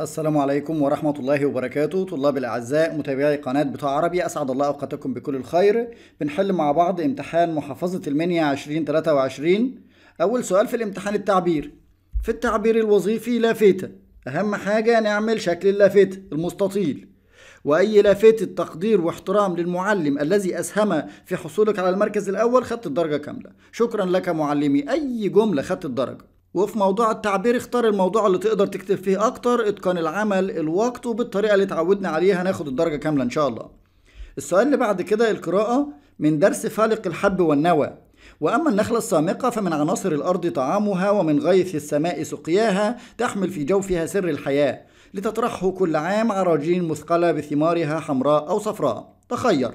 السلام عليكم ورحمة الله وبركاته طلاب الأعزاء متابعي قناة بتاع عربي أسعد الله أوقاتكم بكل الخير بنحل مع بعض امتحان محافظة المنيا 2023 أول سؤال في الامتحان التعبير في التعبير الوظيفي لافتة أهم حاجة نعمل شكل اللافتة المستطيل وأي لافتة تقدير واحترام للمعلم الذي أسهم في حصولك على المركز الأول خدت الدرجة كاملة شكرا لك معلمي أي جملة خدت الدرجة وفي موضوع التعبير اختار الموضوع اللي تقدر تكتب فيه اكتر اتقان العمل الوقت وبالطريقه اللي اتعودنا عليها هناخد الدرجه كامله ان شاء الله السؤال اللي بعد كده القراءه من درس فالق الحب والنوى وأما النخلة السامقة فمن عناصر الأرض طعامها ومن غيث السماء سقياها تحمل في جوفها سر الحياة لتطرحه كل عام عراجين مثقلة بثمارها حمراء أو صفراء تخير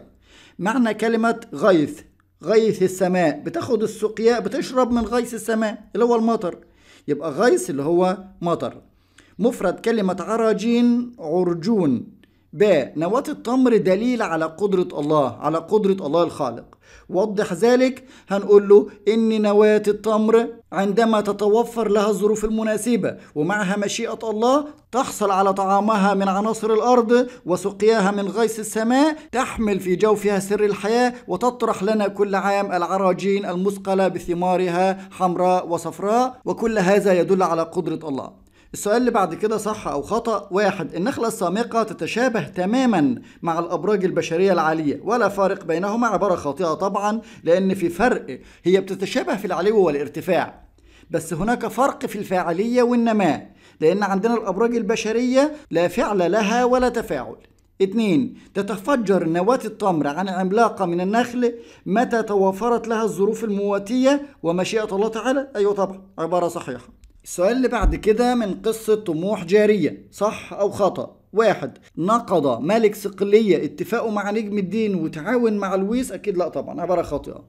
معنى كلمة غيث غيث السماء بتاخد السقياء بتشرب من غيث السماء اللي هو المطر يبقى غيث اللي هو مطر مفرد كلمة عرجين عرجون ب نواة التمر دليل على قدرة الله على قدرة الله الخالق وضح ذلك هنقول له إن نواة التمر عندما تتوفر لها الظروف المناسبة ومعها مشيئة الله تحصل على طعامها من عناصر الأرض وسقياها من غيث السماء تحمل في جوفها سر الحياة وتطرح لنا كل عام العراجين المثقلة بثمارها حمراء وصفراء وكل هذا يدل على قدرة الله السؤال اللي بعد كده صح أو خطأ واحد النخلة السامقة تتشابه تماما مع الأبراج البشرية العالية ولا فارق بينهما عبارة خاطئة طبعا لأن في فرق هي بتتشابه في العلو والارتفاع بس هناك فرق في الفاعلية والنماء لأن عندنا الأبراج البشرية لا فعل لها ولا تفاعل 2. تتفجر نواة التمر عن عملاقة من النخل متى توفرت لها الظروف المواتية ومشيئة الله تعالى أيوة طبعا عبارة صحيحة السؤال اللي بعد كده من قصة طموح جارية صح أو خطأ واحد نقض ملك صقلية اتفاقه مع نجم الدين وتعاون مع لويس أكيد لا طبعا عبارة خاطئة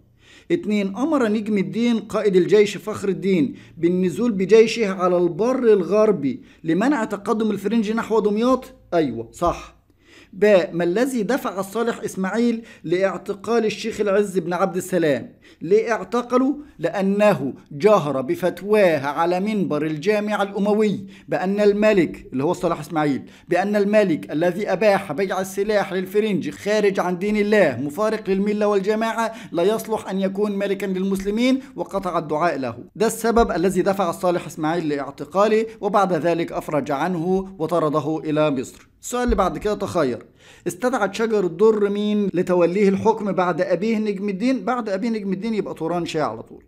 اتنين أمر نجم الدين قائد الجيش فخر الدين بالنزول بجيشه على البر الغربي لمنع تقدم الفرنج نحو دمياط أيوة صح ب ما الذي دفع الصالح إسماعيل لاعتقال الشيخ العز بن عبد السلام ليه اعتقلوا لأنه جهر بفتواه على منبر الجامع الأموي بأن الملك اللي هو الصالح إسماعيل بأن الملك الذي أباح بيع السلاح للفرنج خارج عن دين الله مفارق للملة والجماعة لا يصلح أن يكون ملكا للمسلمين وقطع الدعاء له ده السبب الذي دفع الصالح إسماعيل لاعتقاله وبعد ذلك أفرج عنه وطرده إلى مصر السؤال اللي بعد كده تخير استدعت شجر الدر مين لتوليه الحكم بعد أبيه نجم الدين بعد أبيه نجم الدين يبقى توران شاه على طول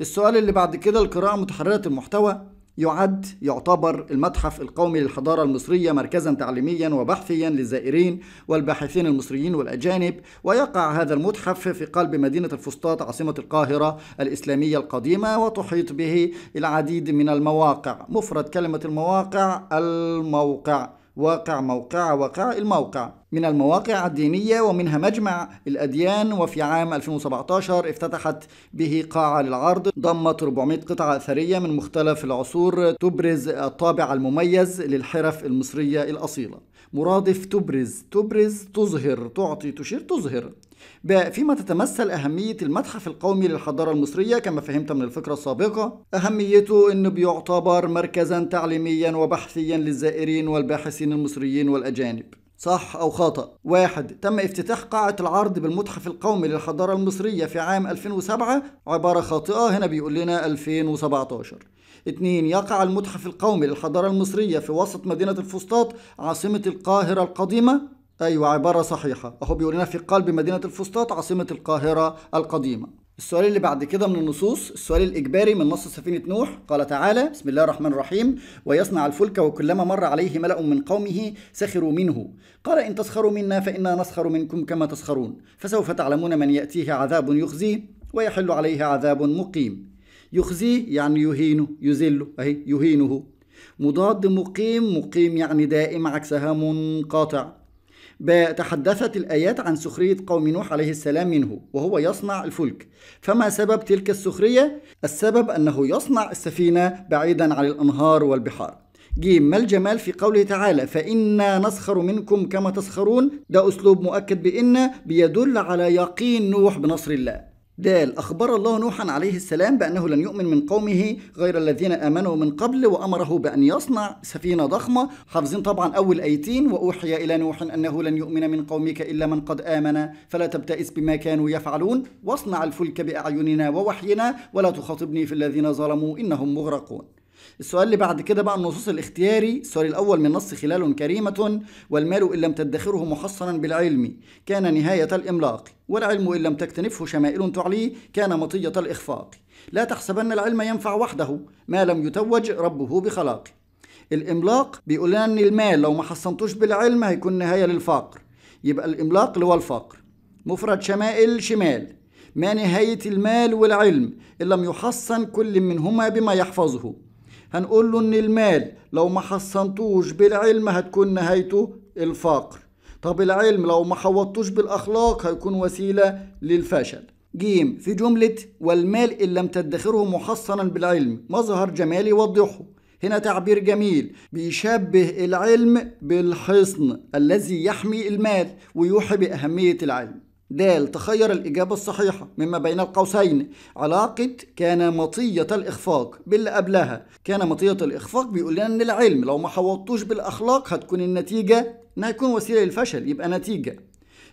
السؤال اللي بعد كده القراءة متحررة المحتوى يعد يعتبر المتحف القومي للحضارة المصرية مركزا تعليميا وبحثيا للزائرين والباحثين المصريين والأجانب ويقع هذا المتحف في قلب مدينة الفسطاط عاصمة القاهرة الإسلامية القديمة وتحيط به العديد من المواقع مفرد كلمة المواقع الموقع واقع موقع وقع الموقع من المواقع الدينية ومنها مجمع الأديان وفي عام 2017 افتتحت به قاعة للعرض ضمت 400 قطعة أثرية من مختلف العصور تبرز الطابع المميز للحرف المصرية الأصيلة مرادف تبرز تبرز تظهر تعطي تشير تظهر فيما تتمثل أهمية المتحف القومي للحضارة المصرية كما فهمت من الفكرة السابقة أهميته أنه بيعتبر مركزا تعليميا وبحثيا للزائرين والباحثين المصريين والأجانب صح أو خطأ واحد تم افتتاح قاعة العرض بالمتحف القومي للحضارة المصرية في عام 2007 عبارة خاطئة هنا بيقول لنا 2017 اثنين يقع المتحف القومي للحضارة المصرية في وسط مدينة الفسطاط عاصمة القاهرة القديمة أيوة عبارة صحيحة أهو بيقول لنا في قلب مدينة الفسطاط عاصمة القاهرة القديمة السؤال اللي بعد كده من النصوص السؤال الإجباري من نص سفينة نوح قال تعالى بسم الله الرحمن الرحيم ويصنع الفلك وكلما مر عليه ملأ من قومه سخروا منه قال إن تسخروا منا فإنا نسخر منكم كما تسخرون فسوف تعلمون من يأتيه عذاب يخزيه ويحل عليه عذاب مقيم يخزيه يعني يهينه يذله أهي يهينه مضاد مقيم مقيم يعني دائم عكسها منقطع تحدثت الآيات عن سخرية قوم نوح عليه السلام منه وهو يصنع الفلك فما سبب تلك السخرية؟ السبب أنه يصنع السفينة بعيدا عن الأنهار والبحار جيم ما الجمال في قوله تعالى فإنا نسخر منكم كما تسخرون ده أسلوب مؤكد بإن بيدل على يقين نوح بنصر الله د أخبر الله نوحا عليه السلام بأنه لن يؤمن من قومه غير الذين آمنوا من قبل وأمره بأن يصنع سفينة ضخمة حافظين طبعا أول أيتين وأوحي إلى نوح أنه لن يؤمن من قومك إلا من قد آمن فلا تبتئس بما كانوا يفعلون واصنع الفلك بأعيننا ووحينا ولا تخاطبني في الذين ظلموا إنهم مغرقون السؤال اللي بعد كده بقى النصوص الاختياري السؤال الأول من نص خلال كريمة والمال إن لم تدخره محصنا بالعلم كان نهاية الإملاق والعلم إن لم تكتنفه شمائل تعليه كان مطية الإخفاق لا تحسبن العلم ينفع وحده ما لم يتوج ربه بخلاق الإملاق بيقول لنا إن المال لو ما حصنتوش بالعلم هيكون نهاية للفقر يبقى الإملاق اللي هو الفقر مفرد شمائل شمال ما نهاية المال والعلم إن لم يحصن كل منهما بما يحفظه هنقول له ان المال لو ما حصنتوش بالعلم هتكون نهايته الفقر طب العلم لو ما حوطتوش بالاخلاق هيكون وسيله للفشل جيم في جملة والمال إن لم تدخره محصنا بالعلم مظهر جمال يوضحه هنا تعبير جميل بيشبه العلم بالحصن الذي يحمي المال ويوحي بأهمية العلم د تخير الإجابة الصحيحة مما بين القوسين علاقة كان مطية الإخفاق باللي قبلها كان مطية الإخفاق بيقول لنا إن العلم لو ما حوطتوش بالأخلاق هتكون النتيجة إنها هيكون وسيلة للفشل يبقى نتيجة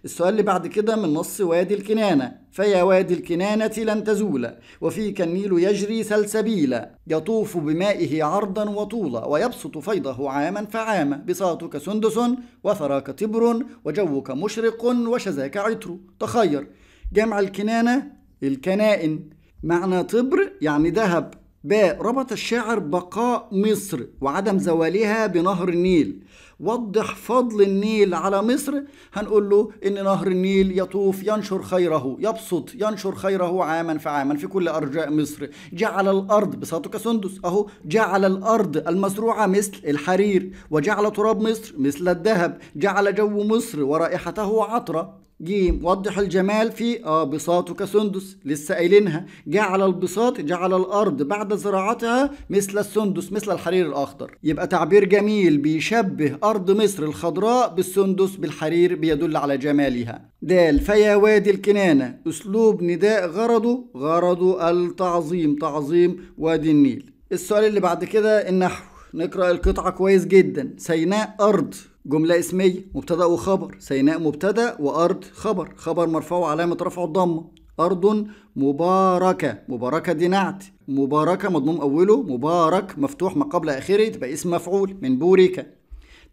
السؤال اللي بعد كده من نص وادي الكنانة فيا وادي الكنانة لن تزول وفيك النيل يجري سلسبيلا يطوف بمائه عرضا وطولا ويبسط فيضه عاما فعاما بساطك سندس وثراك تبر وجوك مشرق وشذاك عطر تخير جمع الكنانة الكنائن معنى طبر يعني ذهب ب ربط الشاعر بقاء مصر وعدم زوالها بنهر النيل وضح فضل النيل على مصر هنقول له ان نهر النيل يطوف ينشر خيره يبسط ينشر خيره عاما فعاما في كل ارجاء مصر جعل الارض بساطه كسندس اهو جعل الارض المزروعه مثل الحرير وجعل تراب مصر مثل الذهب جعل جو مصر ورائحته عطره ج وضح الجمال في اه بساطك سندس لسه قايلينها جعل البساط جعل الارض بعد زراعتها مثل السندس مثل الحرير الاخضر يبقى تعبير جميل بيشبه ارض مصر الخضراء بالسندس بالحرير بيدل على جمالها دال فيا وادي الكنانه اسلوب نداء غرضه غرضه التعظيم تعظيم وادي النيل السؤال اللي بعد كده النحو نقرا القطعه كويس جدا سيناء ارض جملة اسمية مبتدأ وخبر سيناء مبتدأ وأرض خبر خبر مرفوع وعلامة رفعه الضمة أرض مباركة مباركة دي نعت مباركة مضموم أوله مبارك مفتوح ما قبل آخره تبقى اسم مفعول من بوريكا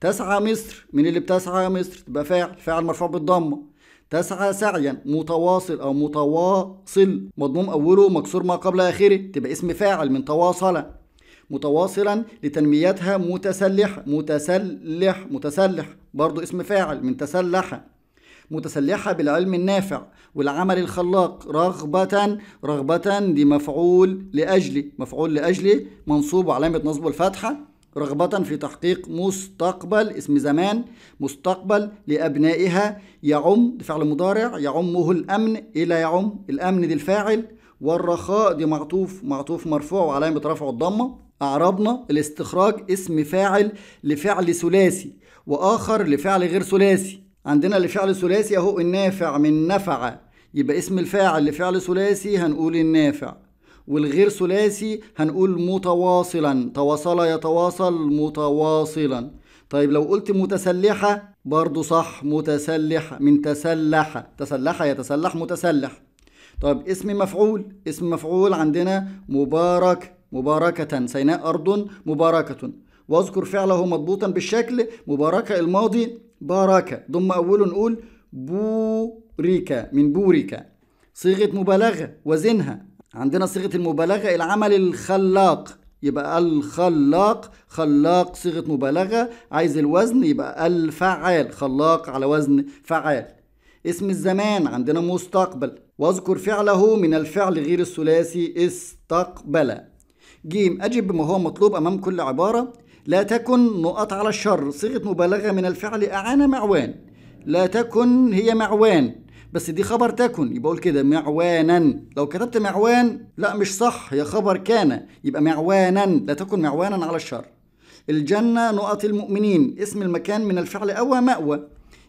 تسعى مصر من اللي بتسعى مصر تبقى فاعل فاعل مرفوع بالضمة تسعى سعيا متواصل أو متواصل مضموم أوله مكسور ما قبل آخره تبقى اسم فاعل من تواصل متواصلا لتنميتها متسلح متسلح متسلح برضو اسم فاعل من تسلح متسلحة بالعلم النافع والعمل الخلاق رغبة رغبة دي مفعول لأجل مفعول لأجل منصوب وعلامة نصب الفتحة رغبة في تحقيق مستقبل اسم زمان مستقبل لأبنائها يعم فعل مضارع يعمه الأمن إلى يعم الأمن دي الفاعل والرخاء دي معطوف معطوف مرفوع وعلامة رفع الضمة أعربنا الاستخراج اسم فاعل لفعل ثلاثي وآخر لفعل غير ثلاثي عندنا لفعل ثلاثي أهو النافع من نفع يبقى اسم الفاعل لفعل ثلاثي هنقول النافع والغير ثلاثي هنقول متواصلا تواصل يتواصل متواصلا طيب لو قلت متسلحة برضو صح متسلحة من تسلح تسلحة يتسلح متسلح طيب اسم مفعول اسم مفعول عندنا مبارك مباركة سيناء أرض مباركة واذكر فعله مضبوطا بالشكل مباركة الماضي باركة ضم أوله نقول بوريكا من بوريكا صيغة مبالغة وزنها عندنا صيغة المبالغة العمل الخلاق يبقى الخلاق خلاق صيغة مبالغة عايز الوزن يبقى الفعال خلاق على وزن فعال اسم الزمان عندنا مستقبل واذكر فعله من الفعل غير الثلاثي استقبل ج أجب ما هو مطلوب أمام كل عبارة لا تكن نقط على الشر صيغة مبالغة من الفعل أعان معوان لا تكن هي معوان بس دي خبر تكن يبقى اقول كده معوانا لو كتبت معوان لا مش صح هي خبر كان يبقى معوانا لا تكن معوانا على الشر الجنة نقط المؤمنين اسم المكان من الفعل أوى مأوى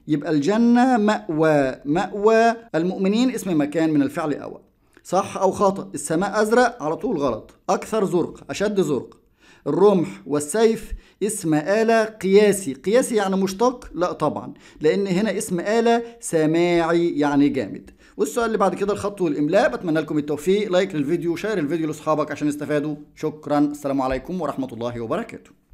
يبقى الجنة مأوى مأوى المؤمنين اسم مكان من الفعل أوى صح أو خطأ السماء أزرق على طول غلط أكثر زرق أشد زرق الرمح والسيف اسم آلة قياسي قياسي يعني مشتق لا طبعا لأن هنا اسم آلة سماعي يعني جامد والسؤال اللي بعد كده الخط والإملاء بتمنى لكم التوفيق لايك للفيديو شير الفيديو لأصحابك عشان يستفادوا شكرا السلام عليكم ورحمة الله وبركاته